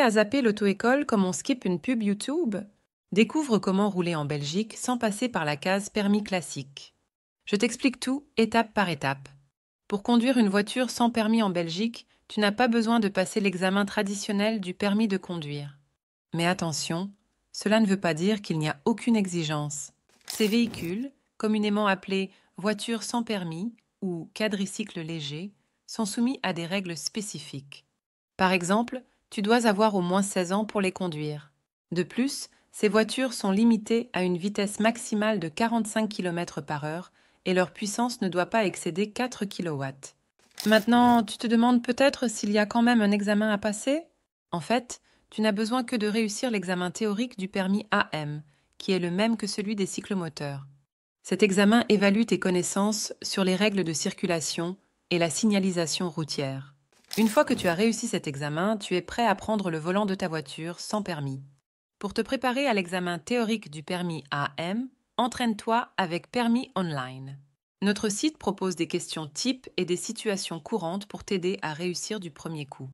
à zapper l'auto-école comme on skip une pub YouTube Découvre comment rouler en Belgique sans passer par la case permis classique. Je t'explique tout, étape par étape. Pour conduire une voiture sans permis en Belgique, tu n'as pas besoin de passer l'examen traditionnel du permis de conduire. Mais attention, cela ne veut pas dire qu'il n'y a aucune exigence. Ces véhicules, communément appelés voitures sans permis ou quadricycles légers, sont soumis à des règles spécifiques. Par exemple, tu dois avoir au moins 16 ans pour les conduire. De plus, ces voitures sont limitées à une vitesse maximale de 45 km par heure et leur puissance ne doit pas excéder 4 kW. Maintenant, tu te demandes peut-être s'il y a quand même un examen à passer En fait, tu n'as besoin que de réussir l'examen théorique du permis AM, qui est le même que celui des cyclomoteurs. Cet examen évalue tes connaissances sur les règles de circulation et la signalisation routière. Une fois que tu as réussi cet examen, tu es prêt à prendre le volant de ta voiture sans permis. Pour te préparer à l'examen théorique du permis AM, entraîne-toi avec Permis Online. Notre site propose des questions types et des situations courantes pour t'aider à réussir du premier coup.